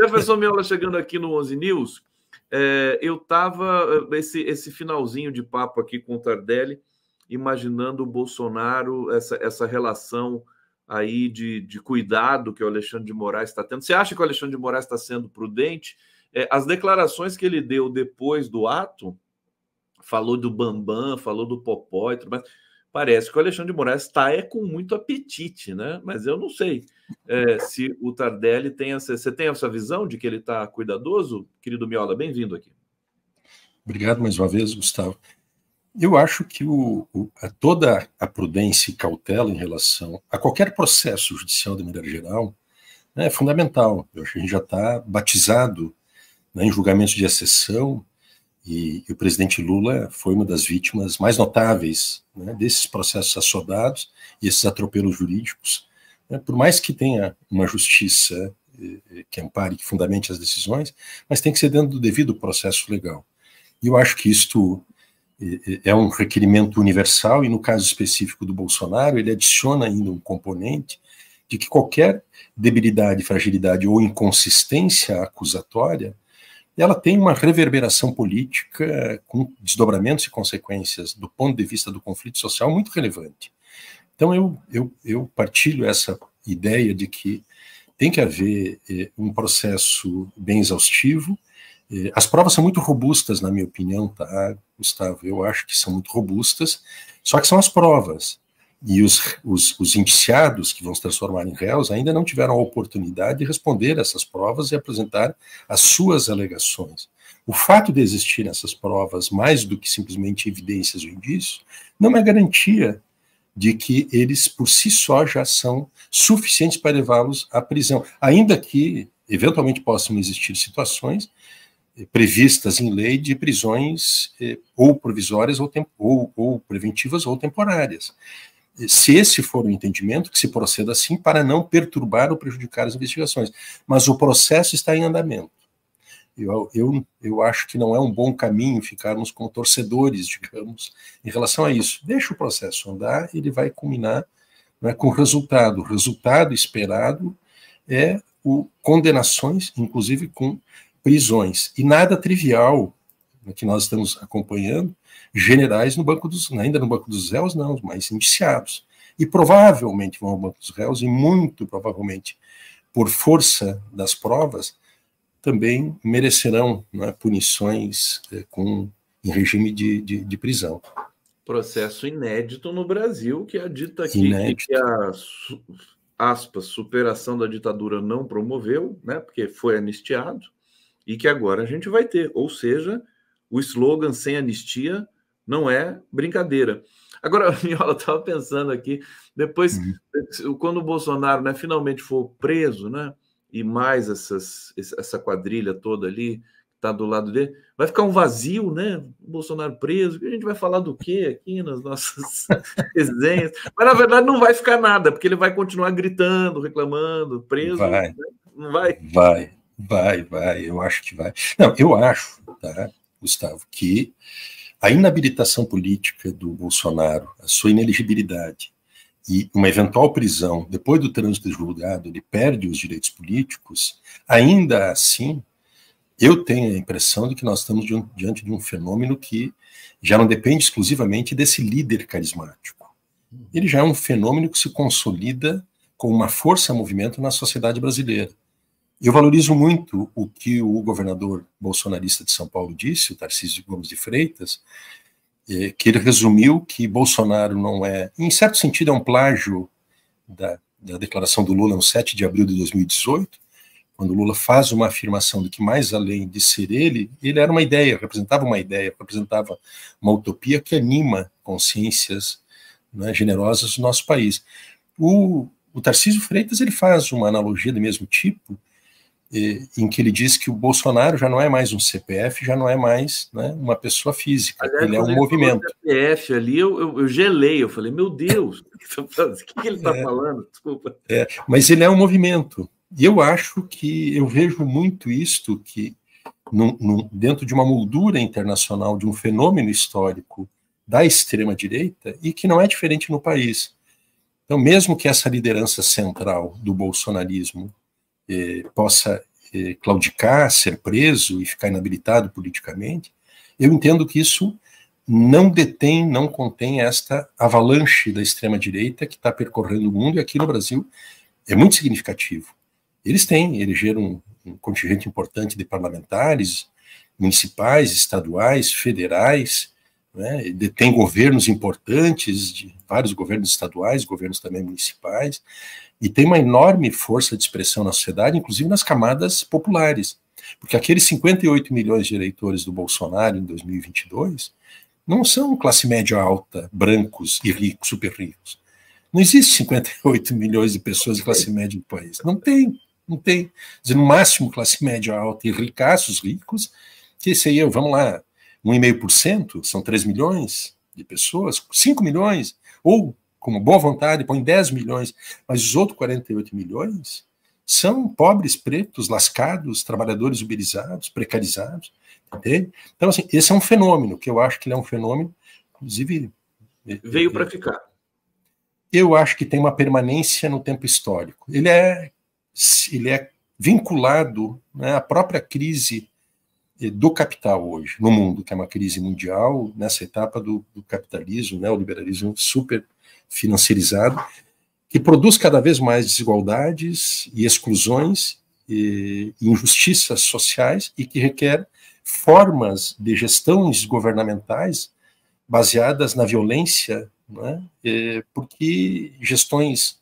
Jefferson Miola chegando aqui no 11 News. É, eu estava, eh, esse, esse finalzinho de papo aqui com o Tardelli, imaginando o Bolsonaro, essa, essa relação aí de, de cuidado que o Alexandre de Moraes está tendo. Você acha que o Alexandre de Moraes está sendo prudente? É, as declarações que ele deu depois do ato, falou do Bambam, falou do Popó e tudo mais parece que o Alexandre de Moraes está é com muito apetite, né? Mas eu não sei é, se o Tardelli tem essa. Você tem essa visão de que ele está cuidadoso? Querido Miola, bem-vindo aqui. Obrigado mais uma vez, Gustavo. Eu acho que o, o, a toda a prudência e cautela em relação a qualquer processo judicial de maneira geral né, é fundamental. Eu acho que a gente já está batizado né, em julgamentos de exceção e, e, o presidente Lula foi uma das vítimas mais notáveis né, desses processos assodados e esses atropelos jurídicos. Né, por mais que tenha uma justiça eh, eh, que ampare, que fundamente as decisões, mas tem que ser dentro do devido processo legal. E eu acho que isto eh, é um requerimento universal, e no caso específico do Bolsonaro, ele adiciona ainda um componente de que qualquer debilidade, fragilidade ou inconsistência acusatória ela tem uma reverberação política com desdobramentos e consequências do ponto de vista do conflito social muito relevante. Então eu, eu, eu partilho essa ideia de que tem que haver eh, um processo bem exaustivo. Eh, as provas são muito robustas, na minha opinião, tá, Gustavo? Eu acho que são muito robustas, só que são as provas e os, os, os, indiciados que vão se transformar em réus ainda não tiveram a oportunidade de responder essas provas e apresentar as suas alegações. O fato de existirem essas provas, mais do que simplesmente evidências ou indícios, não é garantia de que eles por si só já são suficientes para levá-los à prisão, ainda que eventualmente possam existir situações eh, previstas em lei de prisões eh, ou provisórias ou, ou, ou preventivas ou temporárias se esse for o entendimento, que se proceda assim para não perturbar ou prejudicar as investigações. Mas o processo está em andamento. Eu, eu, eu acho que não é um bom caminho ficarmos como torcedores, digamos, em relação a isso. Deixa o processo andar, ele vai culminar né, com o resultado. O resultado esperado é o condenações, inclusive com prisões. E nada trivial né, que nós estamos acompanhando, generais no banco dos, ainda no banco dos réus, não, mas indiciados. E provavelmente vão ao banco dos réus, e muito provavelmente, por força das provas, também merecerão né, punições eh, com, em regime de, de, de, prisão. Processo inédito no Brasil, que é dita aqui inédito. que a aspas, superação da ditadura não promoveu, né, porque foi anistiado, e que agora a gente vai ter. Ou seja, o slogan sem anistia não é brincadeira. Agora, Miola, estava pensando aqui, depois, uhum. quando o Bolsonaro né, finalmente for preso, né, e mais essas, essa quadrilha toda ali, está do lado dele, vai ficar um vazio, né? O Bolsonaro preso, a gente vai falar do quê aqui nas nossas resenhas? Mas na verdade não vai ficar nada, porque ele vai continuar gritando, reclamando, preso. Vai. Né? Não vai? Vai, vai, vai, eu acho que vai. Não, eu acho, tá? Gustavo, que a inabilitação política do Bolsonaro, a sua inelegibilidade e uma eventual prisão depois do trânsito julgado, ele perde os direitos políticos, ainda assim, eu tenho a impressão de que nós estamos diante de um fenômeno que já não depende exclusivamente desse líder carismático. Ele já é um fenômeno que se consolida com uma força movimento na sociedade brasileira. Eu valorizo muito o que o governador bolsonarista de São Paulo disse, o Tarcísio Gomes de Freitas, é, que ele resumiu que Bolsonaro não é, em certo sentido, é um plágio da, da declaração do Lula no 7 de abril de 2018, quando Lula faz uma afirmação de que, mais além de ser ele, ele era uma ideia, representava uma ideia, representava uma utopia que anima consciências né, generosas do nosso país. O, o Tarcísio Freitas ele faz uma analogia do mesmo tipo, em que ele diz que o Bolsonaro já não é mais um CPF, já não é mais né, uma pessoa física, Aliás, ele é um movimento. CPF ali, eu, eu, eu, gelei, eu falei, meu Deus, o que, que ele está é, falando? Desculpa. É, mas ele é um movimento. E eu acho que eu vejo muito isto que num, num, dentro de uma moldura internacional de um fenômeno histórico da extrema direita e que não é diferente no país. Então, mesmo que essa liderança central do bolsonarismo eh, possa eh, claudicar, ser preso e ficar inabilitado politicamente, eu entendo que isso não detém, não contém esta avalanche da extrema-direita que está percorrendo o mundo e aqui no Brasil é muito significativo. Eles têm, elegeram um, um contingente importante de parlamentares municipais, estaduais, federais, né, detém governos importantes, de vários governos estaduais, governos também municipais, e tem uma enorme força de expressão na sociedade, inclusive nas camadas populares. Porque aqueles 58 milhões de eleitores do Bolsonaro em 2022 não são classe média alta, brancos e ricos, super ricos. Não existe 58 milhões de pessoas de classe média no país. Não tem, não tem. Dizer, no máximo, classe média alta e ricaços, ricos, que sei eu, é, vamos lá, 1,5%, são 3 milhões de pessoas, 5 milhões, ou como boa vontade, põe 10 milhões, mas os outros 48 milhões são pobres, pretos, lascados, trabalhadores uberizados, precarizados, entende? Então, assim, esse é um fenômeno, que eu acho que ele é um fenômeno, inclusive... É, Veio é, para ficar. Eu acho que tem uma permanência no tempo histórico. Ele é, ele é vinculado né, à própria crise é, do capital hoje no mundo, que é uma crise mundial, nessa etapa do, do capitalismo, né, o liberalismo super financiarizado que produz cada vez mais desigualdades e exclusões e injustiças sociais e que requer formas de gestões governamentais baseadas na violência, né? porque gestões,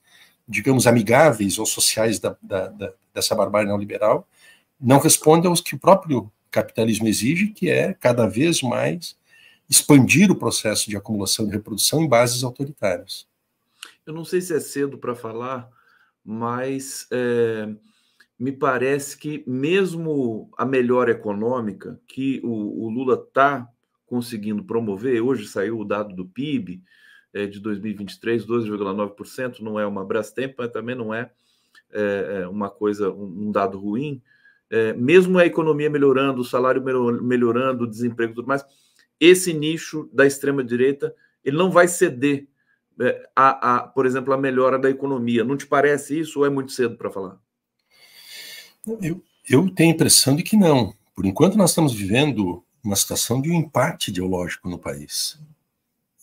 digamos, amigáveis ou sociais da, da, da, dessa barbárie neoliberal não respondem aos que o próprio capitalismo exige, que é cada vez mais expandir o processo de acumulação de reprodução em bases autoritárias. Eu não sei se é cedo para falar, mas é, me parece que mesmo a melhora econômica que o, o Lula está conseguindo promover, hoje saiu o dado do PIB é, de 2023, 12,9%, não é uma Brastemp, mas também não é, é, é uma coisa, um, um dado ruim. É, mesmo a economia melhorando, o salário melhorando, o desemprego e tudo mais, esse nicho da extrema-direita ele não vai ceder é, a, a, por exemplo, a melhora da economia. Não te parece isso ou é muito cedo para falar? Eu, eu tenho a impressão de que não. Por enquanto, nós estamos vivendo uma situação de um empate ideológico no país.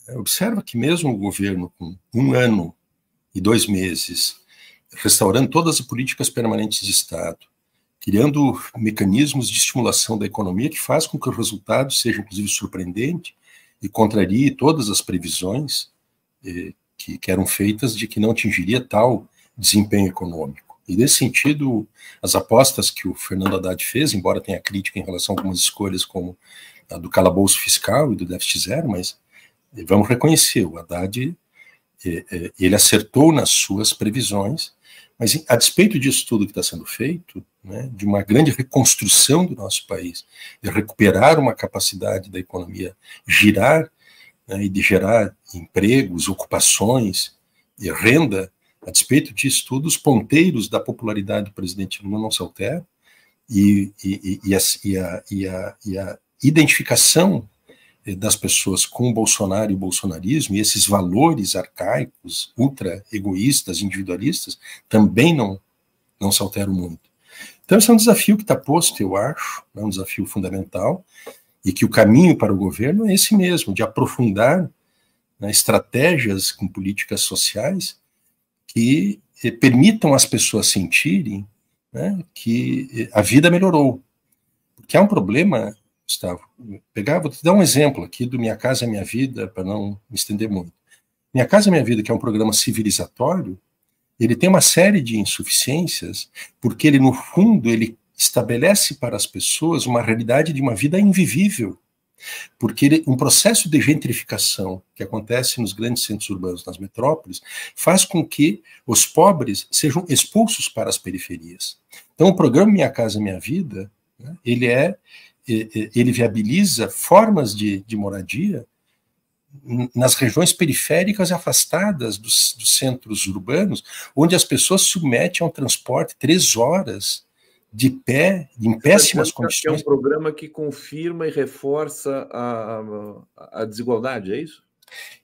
É, observa que mesmo o governo, com um ano e dois meses, restaurando todas as políticas permanentes de Estado, criando mecanismos de estimulação da economia que faz com que o resultado seja, inclusive, surpreendente e contrarie todas as previsões eh, que, que eram feitas de que não atingiria tal desempenho econômico. E, nesse sentido, as apostas que o Fernando Haddad fez, embora tenha crítica em relação a algumas escolhas, como a do calabouço fiscal e do déficit zero, mas eh, vamos reconhecer, o Haddad eh, eh ele acertou nas suas previsões mas, a despeito disso tudo que está sendo feito, né, de uma grande reconstrução do nosso país, de recuperar uma capacidade da economia girar né, e de gerar empregos, ocupações e renda, a despeito disso tudo, os ponteiros da popularidade do presidente Lula não se alteram e, e, e, e a, a, a, identificação eh, das pessoas com Bolsonaro e o bolsonarismo, e esses valores arcaicos, ultra-egoístas, individualistas, também não, não se alteram muito. Então, esse é um desafio que está posto, eu acho, é um desafio fundamental, e que o caminho para o governo é esse mesmo, de aprofundar né, estratégias com políticas sociais que eh, permitam as pessoas sentirem né, que eh, a vida melhorou. Porque é um problema Gustavo, pegar, vou te dar um exemplo aqui do Minha Casa Minha Vida, para não me estender muito. Minha Casa Minha Vida, que é um programa civilizatório, ele tem uma série de insuficiências, porque ele, no fundo, ele estabelece para as pessoas uma realidade de uma vida invivível. Porque ele, um processo de gentrificação que acontece nos grandes centros urbanos, nas metrópoles, faz com que os pobres sejam expulsos para as periferias. Então, o programa Minha Casa Minha Vida, né, ele é ele viabiliza formas de, de moradia nas regiões periféricas afastadas dos, dos, centros urbanos, onde as pessoas se submetem a um transporte três horas de pé, em é péssimas condições. É um é programa que confirma e reforça a, a, a desigualdade, é isso?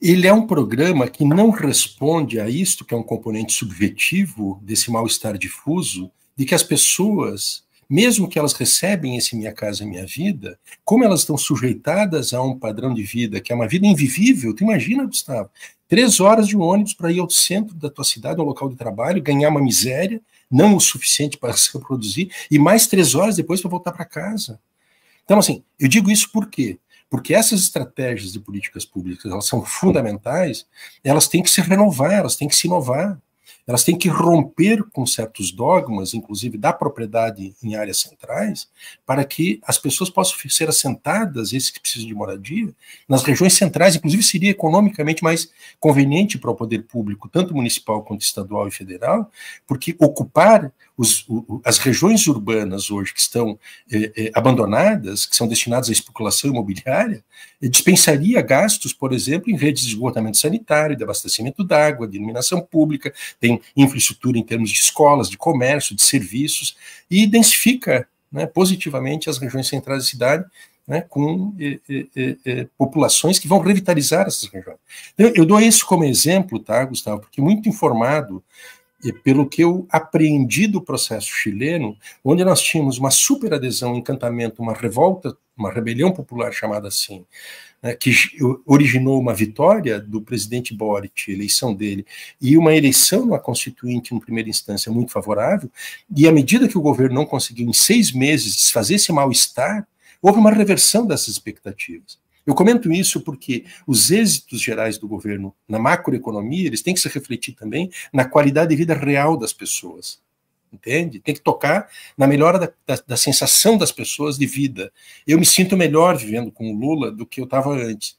Ele é um programa que não responde a isto, que é um componente subjetivo desse mal-estar difuso, de que as pessoas mesmo que elas recebem esse Minha Casa Minha Vida, como elas estão sujeitadas a um padrão de vida, que é uma vida invivível, tu imagina, Gustavo, três horas de um ônibus para ir ao centro da tua cidade, ao local de trabalho, ganhar uma miséria, não o suficiente para se reproduzir, e mais três horas depois para voltar para casa. Então, assim, eu digo isso por quê? Porque essas estratégias de políticas públicas, elas são fundamentais, elas têm que se renovar, elas têm que se inovar elas têm que romper com certos dogmas, inclusive da propriedade em áreas centrais, para que as pessoas possam ser assentadas, esses que precisam de moradia, nas regiões centrais, inclusive seria economicamente mais conveniente para o poder público, tanto municipal quanto estadual e federal, porque ocupar os, o, as regiões urbanas hoje que estão eh, eh, abandonadas, que são destinadas à especulação imobiliária, eh, dispensaria gastos, por exemplo, em redes de esgotamento sanitário, de abastecimento d'água, de iluminação pública, tem infraestrutura em termos de escolas, de comércio, de serviços, e densifica né, positivamente as regiões centrais da cidade, né, com populações que vão revitalizar essas regiões. Eu, então, eu dou isso como exemplo, tá, Gustavo, porque muito informado e pelo que eu aprendi do processo chileno, onde nós tínhamos uma superadesão, um encantamento, uma revolta, uma rebelião popular chamada assim, né, que originou uma vitória do presidente Boric, eleição dele, e uma eleição na Constituinte, em primeira instância, muito favorável, e à medida que o governo não conseguiu, em seis meses, desfazer esse mal-estar, houve uma reversão dessas expectativas. Eu comento isso porque os êxitos gerais do governo na macroeconomia, eles têm que se refletir também na qualidade de vida real das pessoas. Entende? Tem que tocar na melhora da, da, da sensação das pessoas de vida. Eu me sinto melhor vivendo com o Lula do que eu estava antes.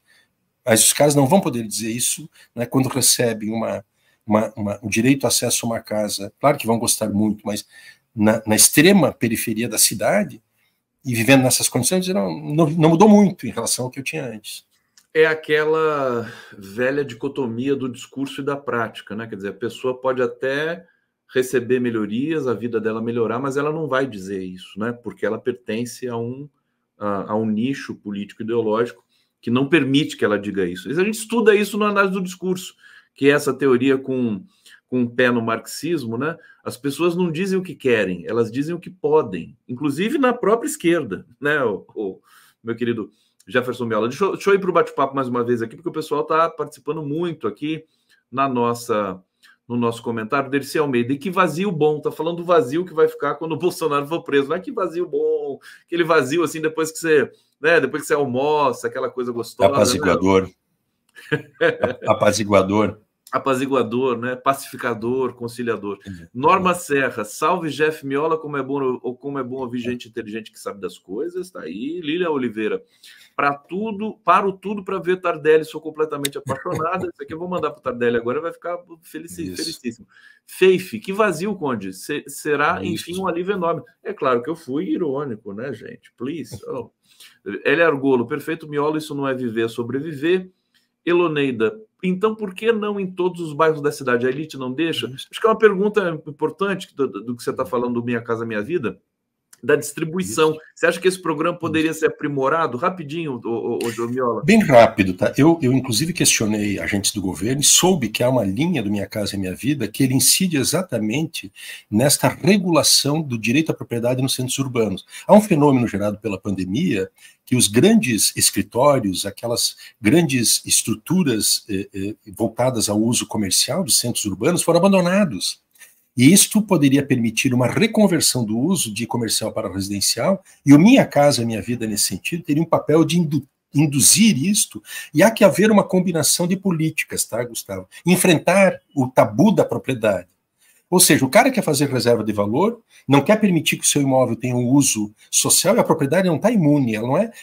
Mas os caras não vão poder dizer isso né, quando recebem uma, uma, uma, um direito acesso a uma casa. Claro que vão gostar muito, mas na, na extrema periferia da cidade, e vivendo nessas condições, não, não, mudou muito em relação ao que eu tinha antes. É aquela velha dicotomia do discurso e da prática, né? Quer dizer, a pessoa pode até receber melhorias, a vida dela melhorar, mas ela não vai dizer isso, né? Porque ela pertence a um, a, a um nicho político ideológico que não permite que ela diga isso. A gente estuda isso no análise do discurso, que é essa teoria com com o um pé no marxismo, né? As pessoas não dizem o que querem, elas dizem o que podem, inclusive na própria esquerda, né? O, o meu querido Jefferson Miola. Deixa, deixa eu ir para o bate-papo mais uma vez aqui, porque o pessoal está participando muito aqui na nossa no nosso comentário, Dercy Almeida. E que vazio bom, tá falando do vazio que vai ficar quando o Bolsonaro for preso. Não é que vazio bom, aquele vazio assim, depois que você, né, depois que você almoça, aquela coisa gostosa. Apaziguador. Né? Apaziguador apaziguador, né? pacificador, conciliador. Norma Serra, salve Jeff Miola, como é bom ou como é bom ouvir é. gente inteligente que sabe das coisas, tá aí. Lília Oliveira, para tudo, paro tudo para ver Tardelli, sou completamente apaixonada. Isso aqui eu vou mandar para Tardelli agora, vai ficar felicíssimo. Feife, que vazio, Conde. C será, é enfim, um alívio enorme. É claro que eu fui irônico, né, gente? Please. Oh. Elia Argolo, perfeito Miola, isso não é viver, é sobreviver. Eloneida, então, por que não em todos os bairros da cidade? A elite não deixa? Acho que é uma pergunta importante do, do que você está falando do Minha Casa Minha Vida da distribuição. Isso. Você acha que esse programa poderia ser aprimorado? Rapidinho, o ô, Bem rápido, tá? Eu, eu, inclusive, questionei agentes do governo e soube que há uma linha do Minha Casa e Minha Vida que ele incide exatamente nesta regulação do direito à propriedade nos centros urbanos. Há um fenômeno gerado pela pandemia que os grandes escritórios, aquelas grandes estruturas eh, eh, voltadas ao uso comercial dos centros urbanos foram abandonados e isto poderia permitir uma reconversão do uso de comercial para residencial, e o Minha Casa Minha Vida, nesse sentido, teria um papel de indu induzir isto, e há que haver uma combinação de políticas, tá, Gustavo? Enfrentar o tabu da propriedade, ou seja, o cara quer fazer reserva de valor, não quer permitir que o seu imóvel tenha um uso social e a propriedade não está imune, ela não, é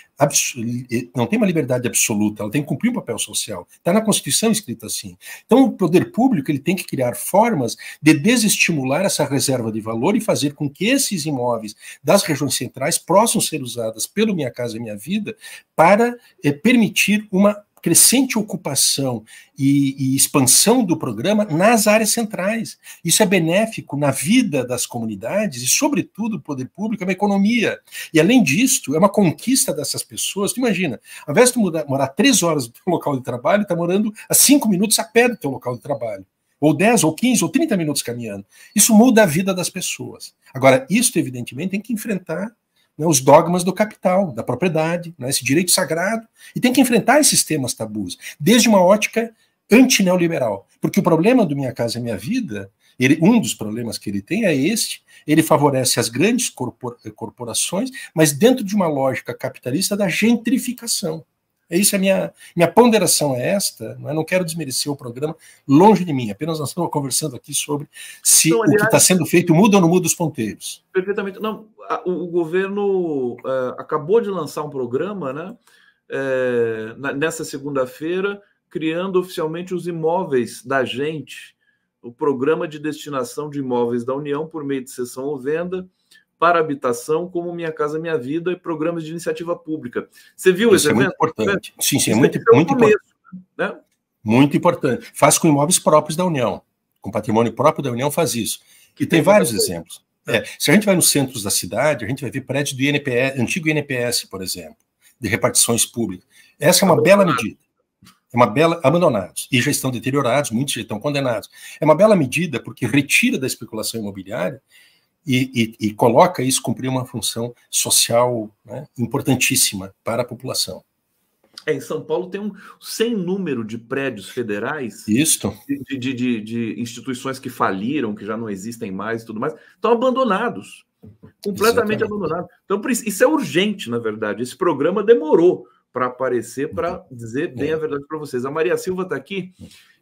não tem uma liberdade absoluta, ela tem que cumprir um papel social. Está na Constituição escrita assim. Então, o poder público ele tem que criar formas de desestimular essa reserva de valor e fazer com que esses imóveis das regiões centrais possam ser usadas pelo Minha Casa Minha Vida para eh, permitir uma crescente ocupação e, e, expansão do programa nas áreas centrais. Isso é benéfico na vida das comunidades e, sobretudo, o poder público, é uma economia. E, além disso, é uma conquista dessas pessoas. Tu imagina, ao invés de mudar, morar três horas do teu local de trabalho, está morando a cinco minutos a pé do teu local de trabalho ou 10, ou 15, ou 30 minutos caminhando. Isso muda a vida das pessoas. Agora, isso, evidentemente, tem que enfrentar né, os dogmas do capital, da propriedade, né, esse direito sagrado, e tem que enfrentar esses temas tabus, desde uma ótica antineoliberal. Porque o problema do Minha Casa é Minha Vida, ele, um dos problemas que ele tem é este: ele favorece as grandes corpor, corporações, mas dentro de uma lógica capitalista da gentrificação. É isso, a é minha, minha ponderação é esta, não, é? não quero desmerecer o programa, longe de mim, apenas nós estamos conversando aqui sobre se então, aliás, o que está sendo feito muda ou não muda os ponteiros. Perfeitamente. Não, a, o, o, governo é, acabou de lançar um programa, né? É, na, nessa segunda-feira, criando oficialmente os imóveis da gente, o programa de destinação de imóveis da União por meio de cessão ou venda para habitação, como Minha Casa Minha Vida e programas de iniciativa pública. Você viu isso esse é evento? Muito importante. Sim, sim, é muito, muito começo, importante. Né? Muito importante. Faz com imóveis próprios da União, com patrimônio próprio da União faz isso. E tem, tem vários coisa. exemplos. É, se a gente vai nos centros da cidade, a gente vai ver prédio do INPS, antigo INPS, por exemplo, de repartições públicas. Essa é uma bela medida. É uma bela abandonados e já estão deteriorados, muitos já estão condenados. É uma bela medida porque retira da especulação imobiliária e, e, e coloca isso cumprir uma função social né, importantíssima para a população. É, em São Paulo tem um sem número de prédios federais, Isto. De, de, de, de, instituições que faliram, que já não existem mais e tudo mais, estão abandonados, completamente Exatamente. abandonados. Então, isso é urgente, na verdade. Esse programa demorou para aparecer, para então, dizer é. bem a verdade para vocês. A Maria Silva está aqui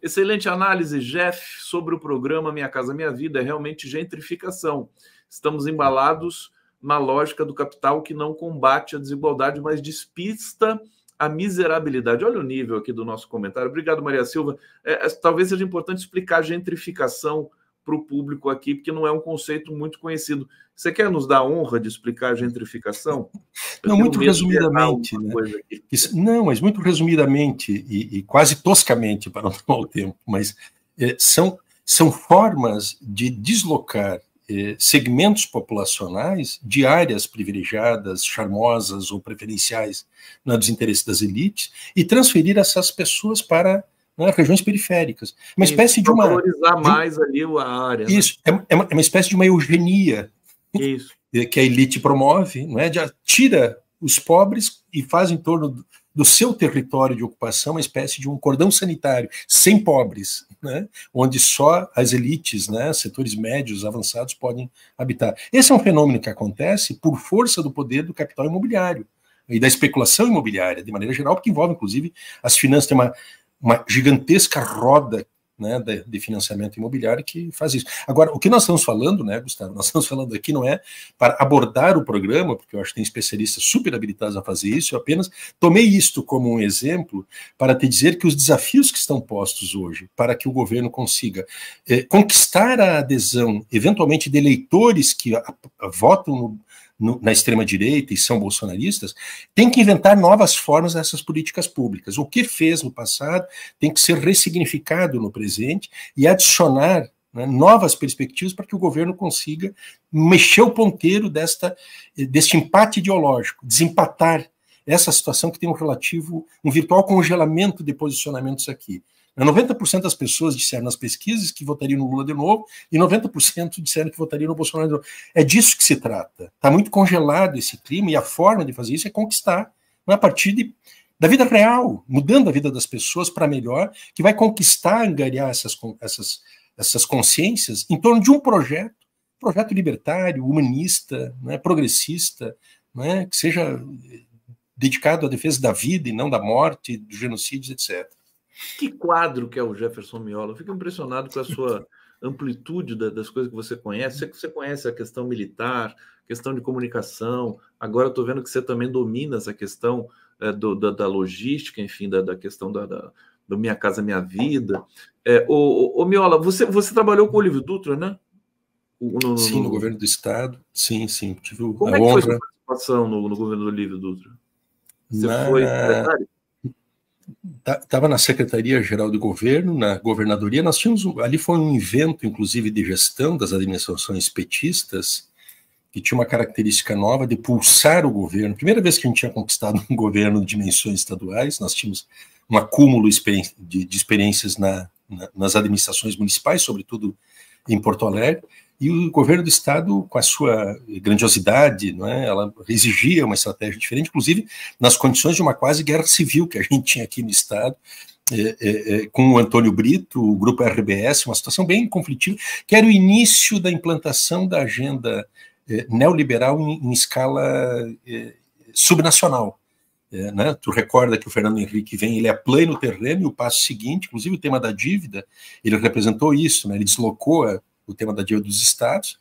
Excelente análise, Jeff, sobre o programa Minha Casa Minha Vida. É realmente gentrificação. Estamos embalados na lógica do capital que não combate a desigualdade, mas despista a miserabilidade. Olha o nível aqui do nosso comentário. Obrigado, Maria Silva. É, é talvez seja importante explicar a gentrificação para o público aqui, porque não é um conceito muito conhecido. Você quer nos dar honra de explicar a gentrificação? Eu não, muito resumidamente. Né? Isso, não, mas muito resumidamente e, e, quase toscamente, para não tomar o tempo, mas é, são, são formas de deslocar é, segmentos populacionais de áreas privilegiadas, charmosas ou preferenciais na dos interesses das elites e transferir essas pessoas para né, regiões periféricas. Uma espécie de uma. Valorizar de, mais ali a área. Né? Isso, né? é, uma, é uma espécie de uma eugenia Isso. que a elite promove, não é? De, tira os pobres e faz em torno do, do seu território de ocupação uma espécie de um cordão sanitário sem pobres, né? onde só as elites, né? setores médios avançados podem habitar. Esse é um fenômeno que acontece por força do poder do capital imobiliário e da especulação imobiliária de maneira geral, porque envolve inclusive as finanças. Tem uma uma gigantesca roda né, de, financiamento imobiliário que faz isso. Agora, o que nós estamos falando, né, Gustavo? Nós estamos falando aqui não é para abordar o programa, porque eu acho que tem especialistas super habilitados a fazer isso, eu apenas tomei isto como um exemplo para te dizer que os desafios que estão postos hoje para que o governo consiga eh, conquistar a adesão, eventualmente, de eleitores que a, a, votam no no, na extrema-direita e são bolsonaristas, tem que inventar novas formas dessas políticas públicas. O que fez no passado tem que ser ressignificado no presente e adicionar né, novas perspectivas para que o governo consiga mexer o ponteiro desta, deste empate ideológico, desempatar essa situação que tem um relativo, um virtual congelamento de posicionamentos aqui. 90% né, das pessoas disseram nas pesquisas que votariam no Lula de novo e 90% disseram que votariam no Bolsonaro de novo. É disso que se trata. Está muito congelado esse clima e a forma de fazer isso é conquistar né, a partir de, da vida real, mudando a vida das pessoas para melhor, que vai conquistar, angariar essas, essas, essas consciências em torno de um projeto, projeto libertário, humanista, né, progressista, né, que seja dedicado à defesa da vida e não da morte, dos genocídios, etc. Que quadro que é o Jefferson Miola? Eu fico impressionado com a sua amplitude da, das coisas que você conhece. Você, você conhece a questão militar, questão de comunicação. Agora estou vendo que você também domina essa questão é, do, da, da, logística, enfim, da, da questão da, da, Minha Casa Minha Vida. É, ô, ô, Miola, você, você trabalhou com o Olívio Dutra, né? O, no, sim, no... no, governo do Estado. Sim, sim. Tive Como a é honra... foi a sua participação no, no governo do Olívio Dutra? Você Na... foi secretário? estava tá, na Secretaria-Geral do Governo, na governadoria, nós tínhamos, ali foi um invento, inclusive, de gestão das administrações petistas, que tinha uma característica nova de pulsar o governo. Primeira vez que a gente tinha conquistado um governo de dimensões estaduais, nós tínhamos um acúmulo de, experiências na, na, nas administrações municipais, sobretudo em Porto Alegre, e o governo do estado, com a sua grandiosidade, não é? ela exigia uma estratégia diferente, inclusive nas condições de uma quase guerra civil que a gente tinha aqui no estado, é, é, é com o Antônio Brito, o grupo RBS, uma situação bem conflitiva, que era o início da implantação da agenda é, neoliberal em, em escala é, subnacional. Né? Tu recorda que o Fernando Henrique vem, ele é pleno terreno, e o passo seguinte, inclusive o tema da dívida, ele representou isso, né? ele deslocou a, o tema da dívida dos Estados,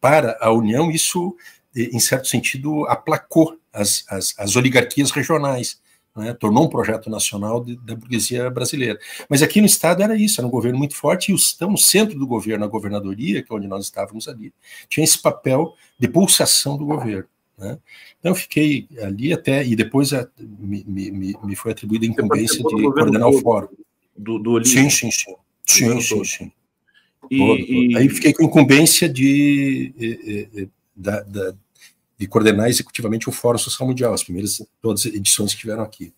para a União, isso, eh, em certo sentido, aplacou as, as, as oligarquias regionais. Né, tornou um projeto nacional de, da burguesia brasileira. Mas aqui no Estado era isso, era um governo muito forte, e o, então, centro do governo, a governadoria, que é onde nós estávamos ali, tinha esse papel de pulsação do governo. Né? Então, fiquei ali até, e depois a, eh, me, me, me, foi atribuída a incumbência de coordenar o fórum. Do, do Olívio. Sim, sim, sim. Sim, sim, sim. E, Aí fiquei com incumbência de, de, de, de, coordenar executivamente o Fórum Social Mundial, as primeiras todas as edições que tiveram aqui.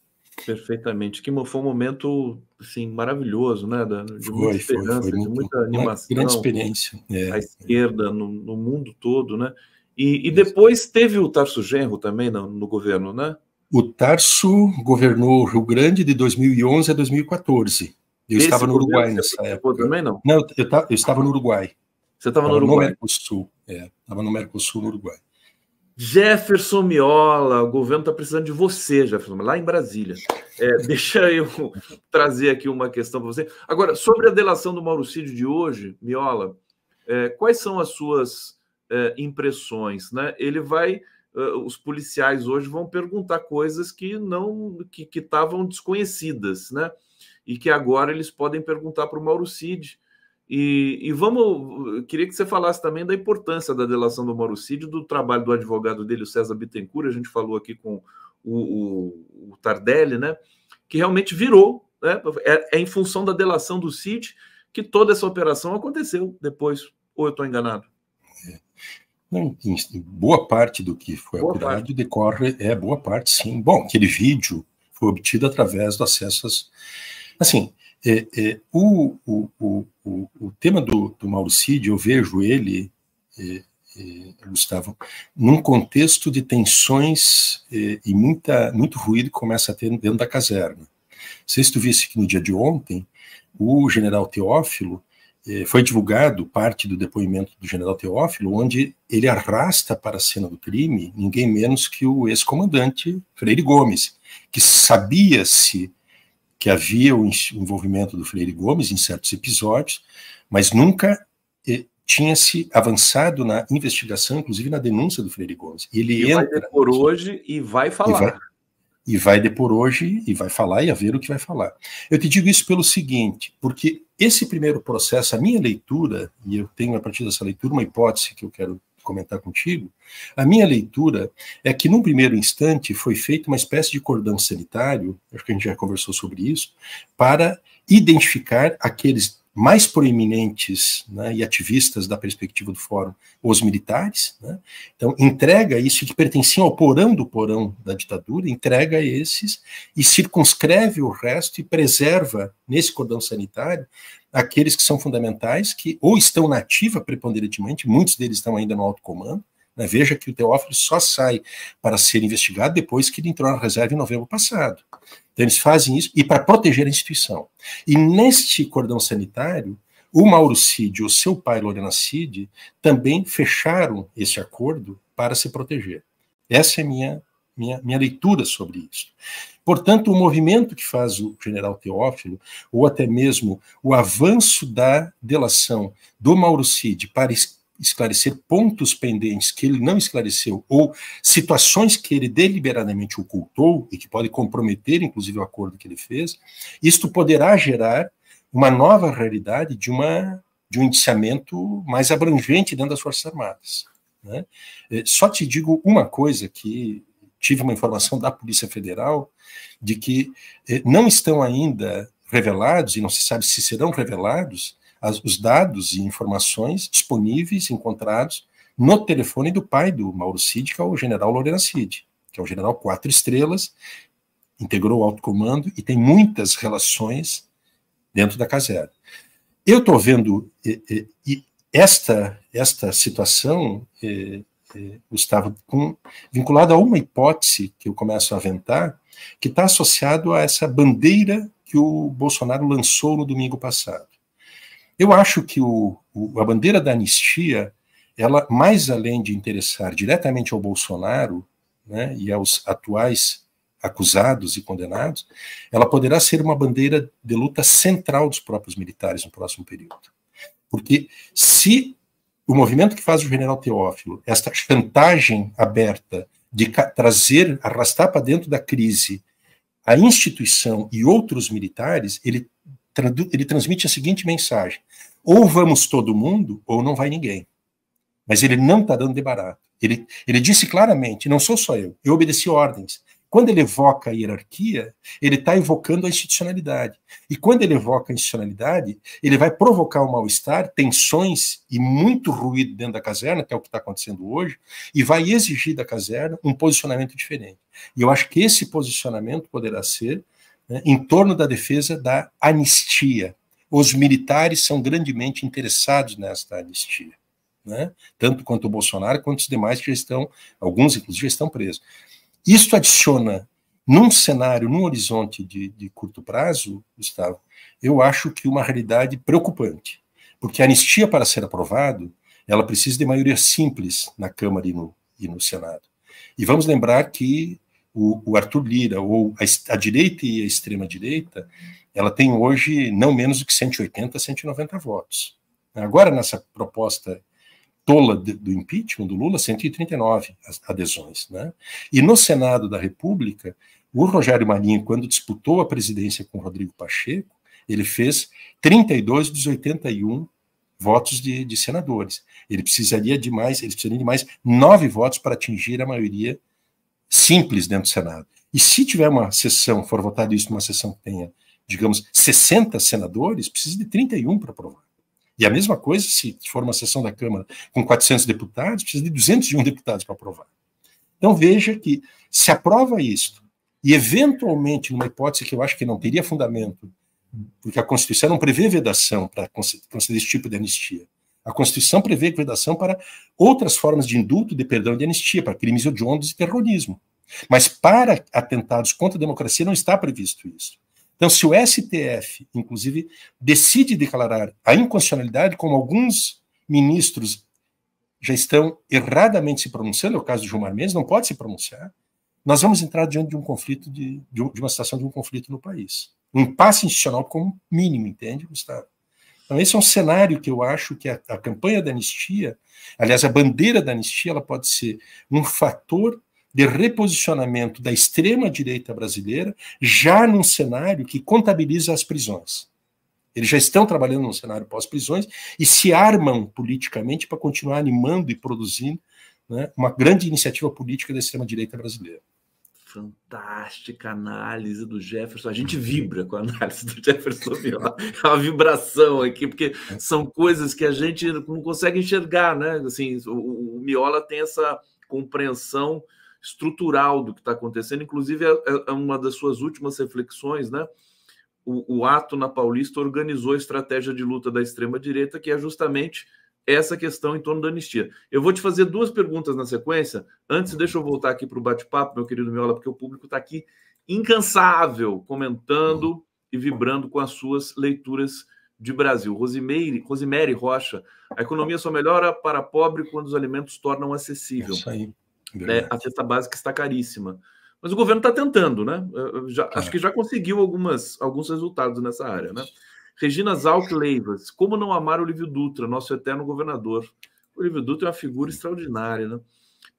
Perfeitamente, que foi um momento assim, maravilhoso, né? De foi, muita esperança, foi, foi muito, de muita animação. Grande experiência. É. A esquerda no, no, mundo todo, né? E, e depois teve o Tarso Genro também no, no governo, né? O Tarso governou o Rio Grande de 2011 a 2014. Eu Esse estava no Uruguai nessa época. Também não? Não, eu, eu, eu estava no Uruguai. Você estava no Uruguai? No Mercosul, é. Estava no Mercosul, no Uruguai. Jefferson Miola, o governo está precisando de você, Jefferson, lá em Brasília. É, deixa eu trazer aqui uma questão para você. Agora, sobre a delação do Mauricídio de hoje, Miola, é, quais são as suas é, impressões? Né? Ele vai, é, os policiais hoje vão perguntar coisas que não, que estavam desconhecidas, né? e que agora eles podem perguntar para o Mauro Cid. E, e vamos, queria que você falasse também da importância da delação do Mauro Cid, do trabalho do advogado dele, o César Bittencourt, a gente falou aqui com o, o, o Tardelli, né? Que realmente virou, né? É, é em função da delação do Cid que toda essa operação aconteceu depois, ou eu estou enganado? Não, boa parte do que foi boa apurado parte. decorre, é boa parte, sim. Bom, aquele vídeo foi obtido através do acesso às Assim, é, é, o, o, o, o, tema do, do Mauricídio, eu vejo ele, é, é, Gustavo, num contexto de tensões é, e muita, muito ruído que começa a ter dentro da caserna. Se tu visse que no dia de ontem, o general Teófilo é, foi divulgado parte do depoimento do general Teófilo, onde ele arrasta para a cena do crime ninguém menos que o ex-comandante Freire Gomes, que sabia-se que havia o envolvimento do Freire Gomes em certos episódios, mas nunca eh, tinha se avançado na investigação, inclusive na denúncia do Freire Gomes. ele e entra, vai depor hoje e vai falar. E vai, e vai depor hoje e vai falar e a ver o que vai falar. Eu te digo isso pelo seguinte, porque esse primeiro processo, a minha leitura, e eu tenho a partir dessa leitura uma hipótese que eu quero comentar contigo, a minha leitura é que, num primeiro instante, foi feita uma espécie de cordão sanitário, acho que a gente já conversou sobre isso, para identificar aqueles mais proeminentes né, e ativistas da perspectiva do fórum, os militares. Né? Então, entrega isso que pertenciam ao porão do porão da ditadura, entrega esses e circunscreve o resto e preserva nesse cordão sanitário aqueles que são fundamentais, que ou estão na ativa preponderantemente, muitos deles estão ainda no alto comando. Né? Veja que o Teófilo só sai para ser investigado depois que ele entrou na reserva em novembro passado. Então, eles fazem isso e para proteger a instituição. E neste cordão sanitário, o Mauro Cid e o seu pai, Lorena Cid, também fecharam esse acordo para se proteger. Essa é minha minha, minha leitura sobre isso. Portanto, o movimento que faz o general Teófilo, ou até mesmo o avanço da delação do Mauro Cid para esclarecer pontos pendentes que ele não esclareceu ou situações que ele deliberadamente ocultou e que pode comprometer, inclusive, o acordo que ele fez, isto poderá gerar uma nova realidade de, uma, de um indiciamento mais abrangente dentro das Forças Armadas. Né? É, só te digo uma coisa que tive uma informação da Polícia Federal de que eh, não estão ainda revelados, e não se sabe se serão revelados, as, os dados e informações disponíveis, encontrados no telefone do pai do Mauro Cid, que é o general Lorena Cid, que é o general quatro estrelas, integrou o alto comando e tem muitas relações dentro da caserna. Eu estou vendo eh, eh, esta, esta situação Gustavo, com, vinculado a uma hipótese que eu começo a aventar, que está associado a essa bandeira que o Bolsonaro lançou no domingo passado. Eu acho que o, o, a bandeira da anistia, ela mais além de interessar diretamente ao Bolsonaro né, e aos atuais acusados e condenados, ela poderá ser uma bandeira de luta central dos próprios militares no próximo período. Porque se o movimento que faz o general Teófilo, esta chantagem aberta de trazer, arrastar para dentro da crise a instituição e outros militares, ele, ele transmite a seguinte mensagem: ou vamos todo mundo, ou não vai ninguém. Mas ele não está dando de barato. Ele, ele disse claramente: não sou só eu, eu obedeci ordens. Quando ele evoca a hierarquia, ele está evocando a institucionalidade. E quando ele evoca a institucionalidade, ele vai provocar o mal-estar, tensões e muito ruído dentro da caserna, que é o que está acontecendo hoje, e vai exigir da caserna um posicionamento diferente. E eu acho que esse posicionamento poderá ser né, em torno da defesa da anistia. Os militares são grandemente interessados nesta anistia. Né? Tanto quanto o Bolsonaro, quanto os demais que já estão, alguns inclusive já estão presos. Isto adiciona, num cenário, num horizonte de, de curto prazo, Gustavo, eu acho que uma realidade preocupante, porque a anistia, para ser aprovado, ela precisa de maioria simples na Câmara e no, e no Senado. E vamos lembrar que o, o Arthur Lira, ou a, a, direita e a extrema-direita, ela tem hoje não menos do que 180, 190 votos. Agora, nessa proposta tola do impeachment do Lula, 139 adesões. Né? E no Senado da República, o Rogério Marinho, quando disputou a presidência com Rodrigo Pacheco, ele fez 32 dos 81 votos de, de senadores. Ele precisaria de mais, ele precisaria de mais nove votos para atingir a maioria simples dentro do Senado. E se tiver uma sessão, for votado isso numa sessão que tenha, digamos, 60 senadores, precisa de 31 para aprovar. E a mesma coisa se for uma sessão da Câmara com 400 deputados, precisa de 201 deputados para aprovar. Então veja que se aprova isso e eventualmente, numa hipótese que eu acho que não teria fundamento, porque a Constituição não prevê vedação para conceder esse tipo de anistia. A Constituição prevê vedação para outras formas de indulto, de perdão e de anistia, para crimes hediondos e terrorismo. Mas para atentados contra a democracia não está previsto isso. Então, se o STF, inclusive, decide declarar a inconstitucionalidade, como alguns ministros já estão erradamente se pronunciando, é o caso do Gilmar Mendes, não pode se pronunciar, nós vamos entrar diante de um conflito, de, de uma situação de um conflito no país. Um impasse institucional como mínimo, entende, Gustavo? Então, esse é um cenário que eu acho que a, a, campanha da anistia, aliás, a bandeira da anistia, ela pode ser um fator de reposicionamento da extrema-direita brasileira, já num cenário que contabiliza as prisões. Eles já estão trabalhando num cenário pós-prisões e se armam politicamente para continuar animando e produzindo né, uma grande iniciativa política da extrema-direita brasileira. Fantástica análise do Jefferson. A gente vibra com a análise do Jefferson Viola. É uma vibração aqui, porque são coisas que a gente não consegue enxergar, né? Assim, o, o Miola tem essa compreensão estrutural do que está acontecendo. Inclusive, é, é, é, uma das suas últimas reflexões, né? O, o ato na Paulista organizou a estratégia de luta da extrema-direita, que é justamente essa questão em torno da anistia. Eu vou te fazer duas perguntas na sequência. Antes, deixa eu voltar aqui para o bate-papo, meu querido Miola, porque o público está aqui incansável, comentando e vibrando com as suas leituras de Brasil. Rosimeire, Rosimeire Rocha, a economia só melhora para pobre quando os alimentos tornam acessível. isso aí. Né? A cesta básica está caríssima. Mas o governo está tentando, né? Já, é. Acho que já conseguiu algumas, alguns resultados nessa área, né? Regina é. Zalk Leivas, como não amar Olívio Dutra, nosso eterno governador? O Olívio Dutra é uma figura extraordinária, né?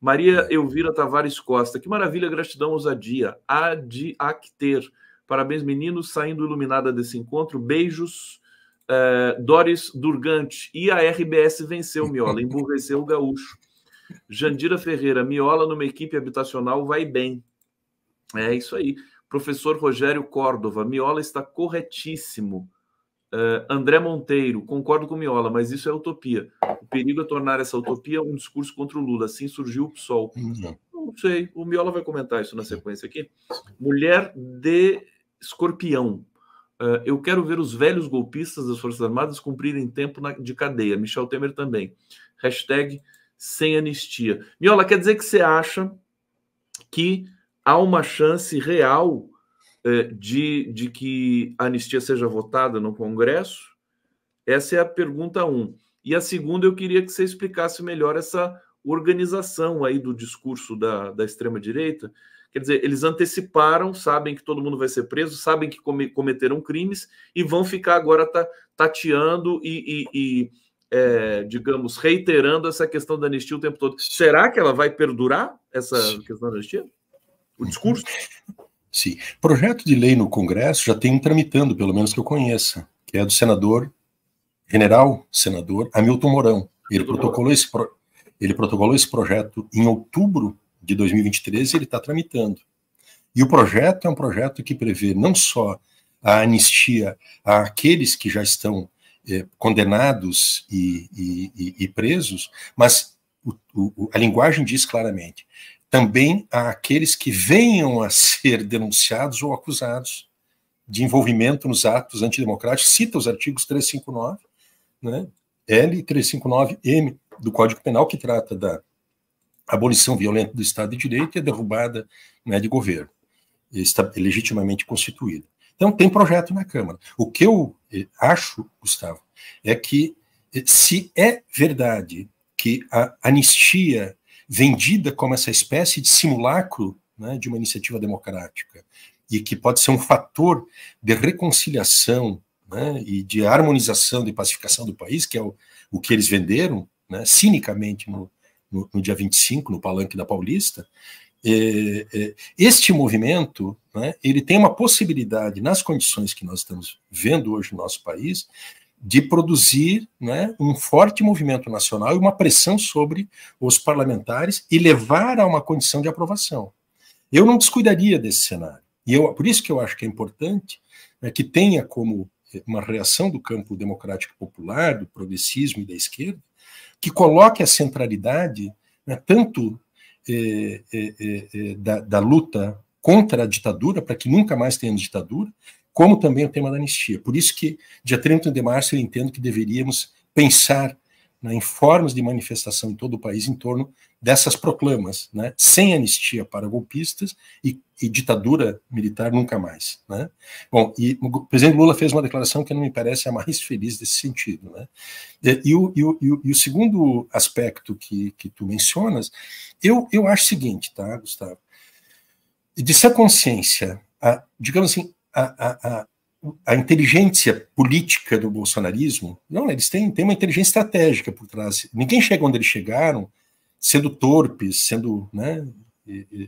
Maria é. Elvira Tavares Costa, que maravilha, gratidão, ousadia. A de Acter. Parabéns, meninos, saindo iluminada desse encontro. Beijos. Uh, Doris Durgante e a RBS venceu, Miola, emburreceu o gaúcho. Jandira Ferreira, Miola numa equipe habitacional vai bem. É isso aí. Professor Rogério Córdova, Miola está corretíssimo. Uh, André Monteiro, concordo com Miola, mas isso é utopia. O perigo é tornar essa utopia um discurso contra o Lula. Assim surgiu o PSOL. Uhum. Não sei, o Miola vai comentar isso na sequência aqui. Mulher de escorpião. Uh, eu quero ver os velhos golpistas das Forças Armadas cumprirem tempo na, de cadeia. Michel Temer também. Hashtag sem anistia. Miola, quer dizer que você acha que há uma chance real é, de, de que a anistia seja votada no Congresso? Essa é a pergunta um. E a segunda, eu queria que você explicasse melhor essa organização aí do discurso da, da extrema-direita. Quer dizer, eles anteciparam, sabem que todo mundo vai ser preso, sabem que cometeram crimes e vão ficar agora tateando e, e, e é, digamos, reiterando essa questão da anistia o tempo todo. Será que ela vai perdurar essa questão da anistia? O discurso? Sim. Projeto de lei no Congresso já tem um tramitando, pelo menos que eu conheça, que é do senador, general senador Hamilton Mourão. Ele Hamilton protocolou, Mourão. Esse pro... ele protocolou esse projeto em outubro de 2023 e ele está tramitando. E o projeto é um projeto que prevê não só a anistia àqueles que já estão é, condenados e, e, e, presos, mas o, o, a linguagem diz claramente: também há aqueles que venham a ser denunciados ou acusados de envolvimento nos atos antidemocráticos, cita os artigos 359, né, L 359M do Código Penal, que trata da abolição violenta do Estado de Direito e a derrubada né, de governo, legitimamente constituída. Então, tem projeto na Câmara. O que eu acho, Gustavo, é que eh, se é verdade que a anistia vendida como essa espécie de simulacro né, de uma iniciativa democrática e que pode ser um fator de reconciliação né, e de harmonização, de pacificação do país, que é o, o que eles venderam né, cinicamente no, no, no dia 25, no palanque da Paulista, é, é, este movimento, né, ele tem uma possibilidade, nas condições que nós estamos vendo hoje no nosso país, de produzir né, um forte movimento nacional e uma pressão sobre os parlamentares e levar a uma condição de aprovação. Eu não descuidaria desse cenário. E eu, por isso que eu acho que é importante né, que tenha como eh, uma reação do campo democrático popular, do progressismo e da esquerda, que coloque a centralidade né, tanto é, é, é, da, da, luta contra a ditadura, para que nunca mais tenha ditadura, como também o tema da anistia. Por isso que, dia 31 de março, eu entendo que deveríamos pensar né, em formas de manifestação em todo o país em torno dessas proclamas, né? sem anistia para golpistas e, e ditadura militar nunca mais. Né? Bom, e o presidente Lula fez uma declaração que não me parece a mais feliz desse sentido. Né? E, e, o, e, o, e o segundo aspecto que, que tu mencionas, eu, eu acho o seguinte, tá, Gustavo? De ser consciência, a, digamos assim, a, a, a inteligência política do bolsonarismo, não, eles têm, têm uma inteligência estratégica por trás. Ninguém chega onde eles chegaram sendo torpes, sendo né,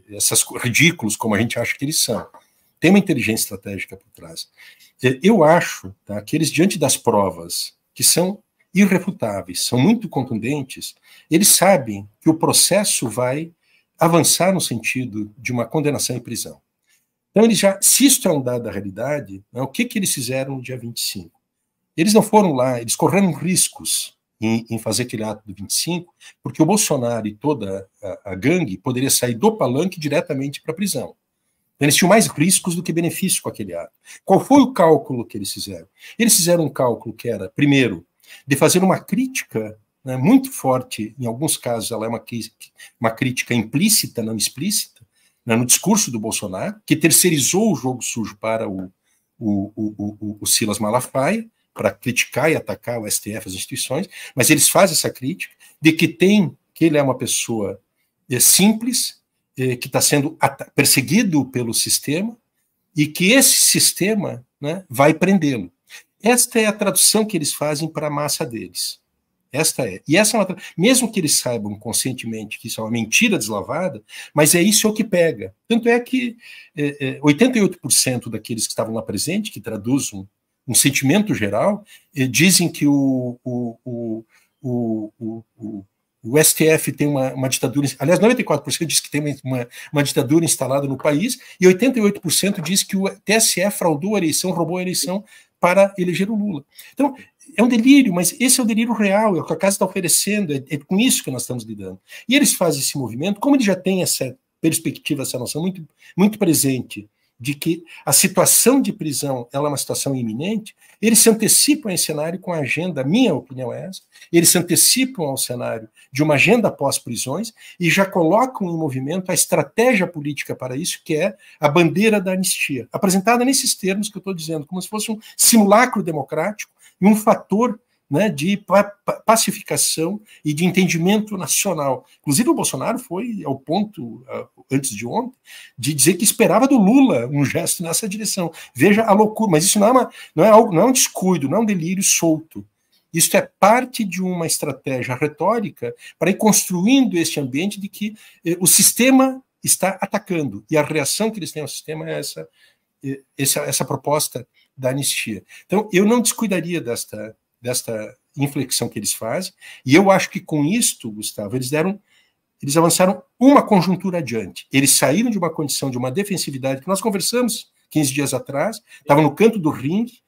essas ridículos como a gente acha que eles são. Tem uma inteligência estratégica por trás. Eu acho tá, que eles, diante das provas, que são irrefutáveis, são muito contundentes, eles sabem que o processo vai avançar no sentido de uma condenação em prisão. Então, eles já, se isto é um dado da realidade, né, o que, que eles fizeram no dia 25? Eles não foram lá, eles correram riscos em, em, fazer aquele ato do 25, porque o Bolsonaro e toda a, a gangue poderia sair do palanque diretamente para a prisão. Então, eles tinham mais riscos do que benefícios com aquele ato. Qual foi o cálculo que eles fizeram? Eles fizeram um cálculo que era, primeiro, de fazer uma crítica né, muito forte, em alguns casos ela é uma, uma crítica implícita, não explícita, né, no discurso do Bolsonaro, que terceirizou o jogo sujo para o, o, o, o Silas Malafaia, para criticar e atacar o STF, as instituições, mas eles fazem essa crítica de que tem que ele é uma pessoa é, simples, é, que está sendo perseguido pelo sistema e que esse sistema né, vai prendê-lo. Esta é a tradução que eles fazem para a massa deles. Esta é. E essa é uma, mesmo que eles saibam conscientemente que isso é uma mentira deslavada, mas é isso é o que pega. Tanto é que é, é, 88% daqueles que estavam lá presentes, que traduzem um sentimento geral, eh, dizem que o, o, o, o, o STF tem uma, uma, ditadura. Aliás, 94% diz que tem uma, uma, ditadura instalada no país, e 88% diz que o TSE fraudou a eleição, roubou a eleição para eleger o Lula. Então, é um delírio, mas esse é o delírio real, é o que a casa está oferecendo, é, é com isso que nós estamos lidando. E eles fazem esse movimento, como ele já tem essa perspectiva, essa noção muito, muito presente de que a situação de prisão ela é uma situação iminente, eles se antecipam a esse cenário com a agenda, minha opinião é essa, eles se antecipam ao cenário de uma agenda pós-prisões e já colocam em movimento a estratégia política para isso, que é a bandeira da anistia, apresentada nesses termos que eu estou dizendo, como se fosse um simulacro democrático e um fator né, de pacificação e de entendimento nacional. Inclusive, o Bolsonaro foi ao ponto, antes de ontem, de dizer que esperava do Lula um gesto nessa direção. Veja a loucura, mas isso não é, uma, não é, algo, não é um descuido, não é um delírio solto. Isso é parte de uma estratégia retórica para ir construindo este ambiente de que eh, o sistema está atacando e a reação que eles têm ao sistema é essa, eh, essa, essa proposta da anistia. Então, eu não descuidaria desta desta inflexão que eles fazem. E eu acho que com isto, Gustavo, eles deram eles avançaram uma conjuntura adiante. Eles saíram de uma condição de uma defensividade que nós conversamos 15 dias atrás, estava no canto do ringue,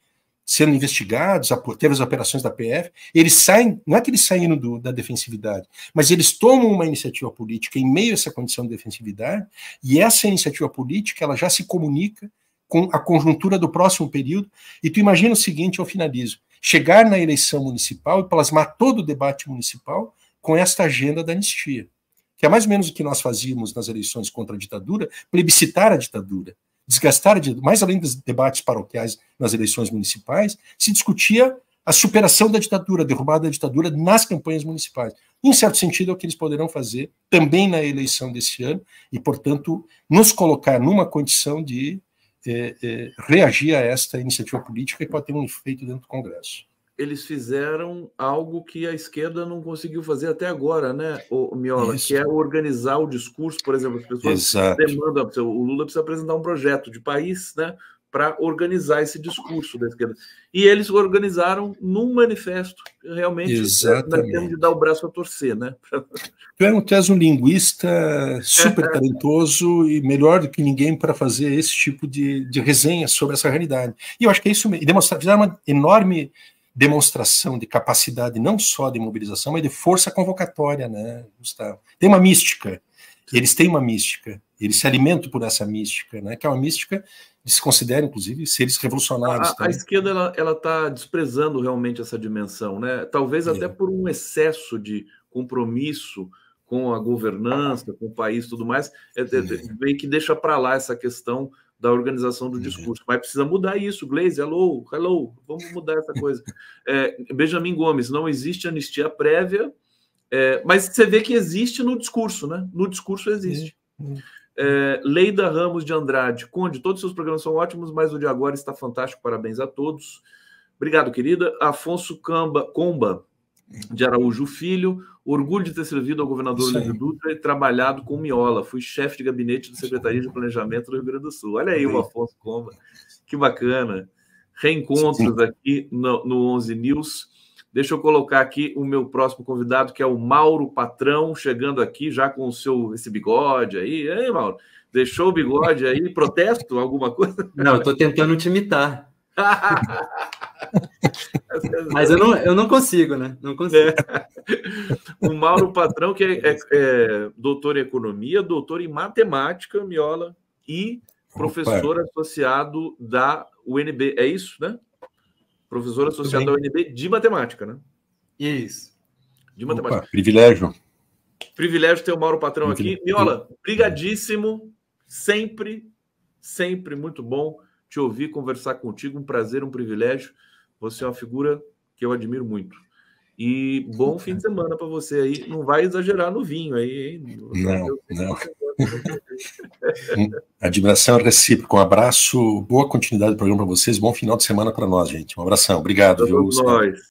sendo investigados, teve as operações da PF. Eles saem, não é que eles saíram do, da defensividade, mas eles tomam uma iniciativa política em meio a essa condição de defensividade, e essa iniciativa política ela já se comunica com a conjuntura do próximo período. E tu imagina o seguinte, eu finalizo chegar na eleição municipal e plasmar todo o debate municipal com esta agenda da anistia, que é mais ou menos o que nós fazíamos nas eleições contra a ditadura, plebiscitar a ditadura, desgastar a ditadura, mais além dos debates paroquiais nas eleições municipais, se discutia a superação da ditadura, a derrubada da ditadura nas campanhas municipais. Em certo sentido, é o que eles poderão fazer também na eleição desse ano, e, portanto, nos colocar numa condição de é, é, reagir a esta iniciativa política e pode ter um efeito dentro do Congresso. Eles fizeram algo que a esquerda não conseguiu fazer até agora, né, o Miola? Isso. Que é organizar o discurso, por exemplo, as pessoas Exato. demandam, o Lula precisa apresentar um projeto de país, né? para organizar esse discurso da esquerda. E eles organizaram num manifesto, realmente, Exatamente. nós de dar o braço a torcer. Né? Tu, é um, tu és um linguista super talentoso e melhor do que ninguém para fazer esse tipo de, de resenha sobre essa realidade. E eu acho que é isso mesmo. E demonstrar, fizeram uma enorme demonstração de capacidade, não só de mobilização, mas de força convocatória, né, Gustavo? Tem uma mística. Eles têm uma mística. Eles se alimentam por essa mística, né? Que é uma mística desconsidera, inclusive, seres revolucionários. A, a esquerda ela, ela tá desprezando realmente essa dimensão, né? Talvez é. até é. por um excesso de compromisso com a governança, com o país, tudo mais, é, é, é, meio que deixa para lá essa questão da organização do é. discurso. Mas precisa mudar isso, Glaze, hello, hello, vamos mudar essa coisa. Benjamin Gomes, não existe anistia prévia, mas você vê que existe no discurso, né? No discurso existe. É, Leida Ramos de Andrade. Conde, todos os seus programas são ótimos, mas o de agora está fantástico. Parabéns a todos. Obrigado, querida. Afonso Camba, Comba, de Araújo Filho. Orgulho de ter servido ao governador Olívio Dutra e trabalhado com Miola. Fui chefe de gabinete da Secretaria de Planejamento do Rio Grande do Sul. Olha aí o Afonso Comba. Que bacana. Reencontros Sim. aqui no, no 11 News. Deixa eu colocar aqui o meu próximo convidado, que é o Mauro Patrão, chegando aqui já com o seu esse bigode aí. Ei, Mauro, deixou o bigode aí? Protesto? Alguma coisa? Não, eu tô tentando te imitar. Mas eu não, eu não consigo, né? Não consigo. É. O Mauro Patrão, que é, é, é, doutor em economia, doutor em matemática, Miola, e professor Opa. associado da UNB. É isso, né? professor associado da UNB de matemática, né? Isso. De matemática. Opa, privilégio. Privilégio ter o Mauro Patrão muito aqui. Miola, brigadíssimo, sempre, sempre muito bom te ouvir, conversar contigo, um prazer, um privilégio. Você é uma figura que eu admiro muito. E bom fim de semana para você aí. Não vai exagerar no vinho aí, hein? Não, não. Né? Admiração recíproca. Um abraço, boa continuidade do programa para vocês. Bom final de semana para nós, gente. Um abração. Obrigado. Todos viu, nós.